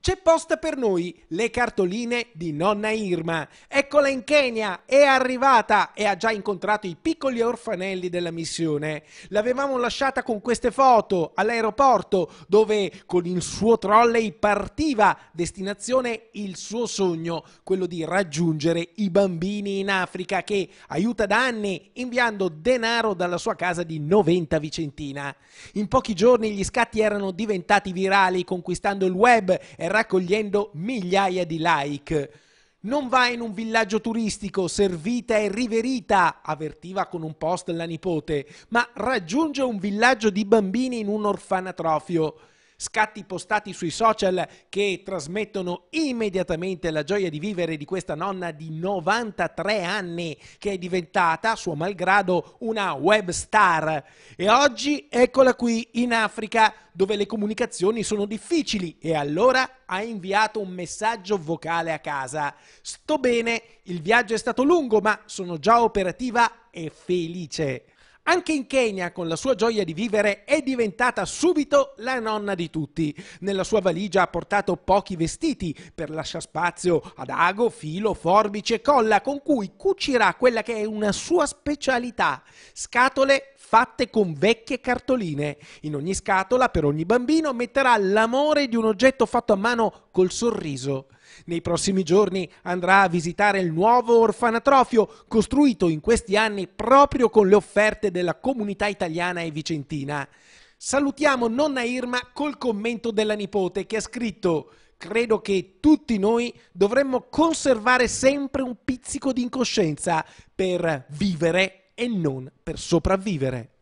C'è posta per noi le cartoline di nonna Irma. Eccola in Kenya, è arrivata e ha già incontrato i piccoli orfanelli della missione. L'avevamo lasciata con queste foto all'aeroporto dove con il suo trolley partiva destinazione il suo sogno, quello di raggiungere i bambini in Africa che aiuta da anni inviando denaro dalla sua casa di Noventa Vicentina. In pochi giorni gli scatti erano diventati virali conquistando il web e raccogliendo migliaia di like. Non va in un villaggio turistico, servita e riverita, avvertiva con un post la nipote, ma raggiunge un villaggio di bambini in un orfanatrofio scatti postati sui social che trasmettono immediatamente la gioia di vivere di questa nonna di 93 anni che è diventata, suo malgrado, una web star. E oggi eccola qui in Africa dove le comunicazioni sono difficili e allora ha inviato un messaggio vocale a casa. Sto bene, il viaggio è stato lungo ma sono già operativa e felice. Anche in Kenya, con la sua gioia di vivere, è diventata subito la nonna di tutti. Nella sua valigia ha portato pochi vestiti per lasciare spazio ad ago, filo, forbice e colla, con cui cucirà quella che è una sua specialità, scatole fatte con vecchie cartoline. In ogni scatola, per ogni bambino, metterà l'amore di un oggetto fatto a mano col sorriso. Nei prossimi giorni andrà a visitare il nuovo orfanatrofio costruito in questi anni proprio con le offerte della comunità italiana e vicentina. Salutiamo nonna Irma col commento della nipote che ha scritto credo che tutti noi dovremmo conservare sempre un pizzico di incoscienza per vivere e non per sopravvivere.